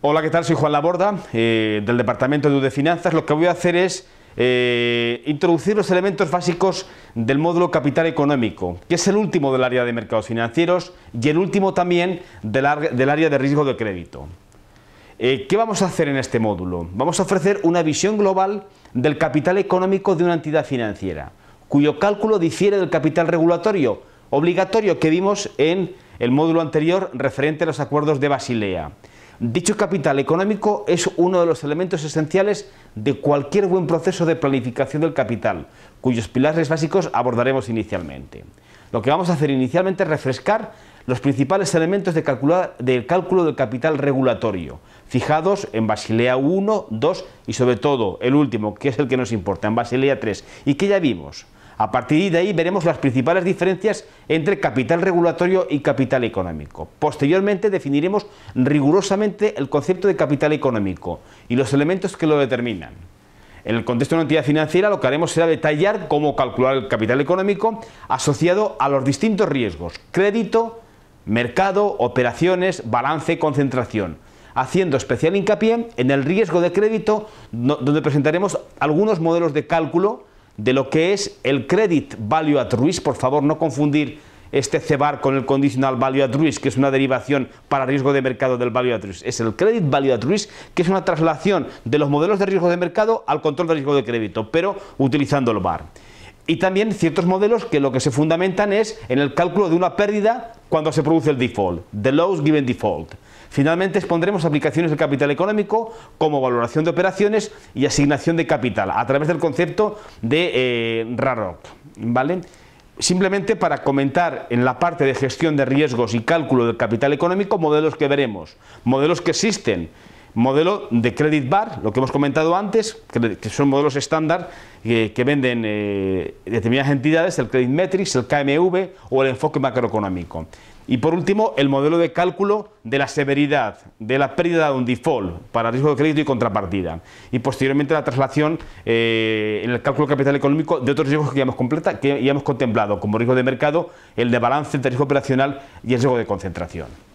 Hola, ¿qué tal? Soy Juan Laborda, eh, del Departamento de Finanzas. Lo que voy a hacer es eh, introducir los elementos básicos del módulo capital económico, que es el último del área de mercados financieros y el último también del, área de riesgo de crédito. Eh, ¿Qué vamos a hacer en este módulo? Vamos a ofrecer una visión global del capital económico de una entidad financiera, cuyo cálculo difiere del capital regulatorio obligatorio que vimos en el módulo anterior referente a los acuerdos de Basilea. Dicho capital económico es uno de los elementos esenciales de cualquier buen proceso de planificación del capital, cuyos pilares básicos abordaremos inicialmente. Lo que vamos a hacer inicialmente es refrescar los principales elementos del cálculo del capital regulatorio, fijados en Basilea 1, 2 y sobre todo el último, que es el que nos importa, en Basilea 3, y que ya vimos. A partir de ahí veremos las principales diferencias entre capital regulatorio y capital económico. Posteriormente definiremos rigurosamente el concepto de capital económico y los elementos que lo determinan. En el contexto de una entidad financiera lo que haremos será detallar cómo calcular el capital económico asociado a los distintos riesgos, crédito, mercado, operaciones, balance, concentración, haciendo especial hincapié en el riesgo de crédito donde presentaremos algunos modelos de cálculo de lo que es el Credit Value at Risk, por favor no confundir este cebar con el conditional value at risk, que es una derivación para riesgo de mercado del value at risk. Es el credit value at risk, que es una traslación de los modelos de riesgo de mercado al control de riesgo de crédito, pero utilizando el VAR. Y también ciertos modelos que lo que se fundamentan es en el cálculo de una pérdida cuando se produce el default, the loss given default. Finalmente expondremos aplicaciones del capital económico como valoración de operaciones y asignación de capital a través del concepto de eh, RAROC. ¿vale? Simplemente para comentar en la parte de gestión de riesgos y cálculo del capital económico modelos que veremos, modelos que existen modelo de credit bar, lo que hemos comentado antes, que son modelos estándar eh, que, venden eh, determinadas entidades, el Credit Metrics, el KMV o el enfoque macroeconómico. Y por último, el modelo de cálculo de la severidad, de la pérdida de un default para riesgo de crédito y contrapartida. Y posteriormente la traslación eh, en el cálculo capital económico de otros riesgos que ya, hemos contemplado, como riesgo de mercado, el de balance entre riesgo operacional y el riesgo de concentración.